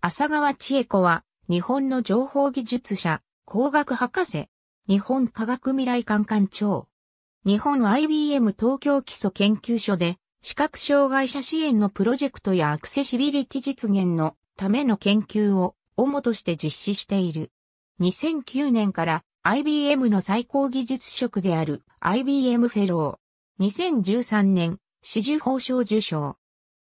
浅川千恵子は、日本の情報技術者、工学博士、日本科学未来館館長、日本 IBM 東京基礎研究所で、視覚障害者支援のプロジェクトやアクセシビリティ実現のための研究を主として実施している。2009年から IBM の最高技術職である IBM フェロー。2013年、四重報奨受賞。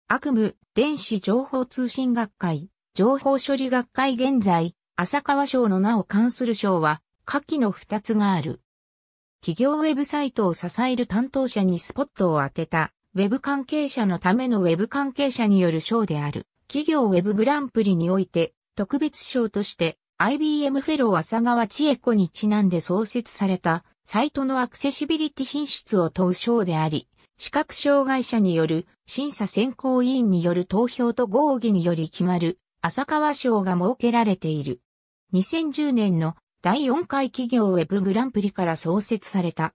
悪夢電子情報通信学会。情報処理学会現在、浅川賞の名を関する賞は、下記の2つがある。企業ウェブサイトを支える担当者にスポットを当てた、ウェブ関係者のためのウェブ関係者による賞である、企業ウェブグランプリにおいて、特別賞として、IBM フェロー浅川千恵子にちなんで創設された、サイトのアクセシビリティ品質を問う賞であり、視覚障害者による審査選考委員による投票と合議により決まる浅川賞が設けられている。2010年の第4回企業ウェブグランプリから創設された。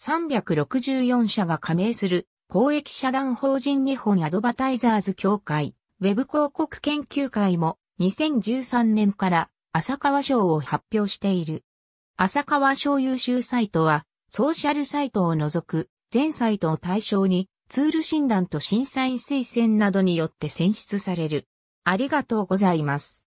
364社が加盟する公益社団法人日本アドバタイザーズ協会、ウェブ広告研究会も2013年から浅川賞を発表している。浅川賞優秀サイトはソーシャルサイトを除く全サイトを対象にツール診断と審査員推薦などによって選出される。ありがとうございます。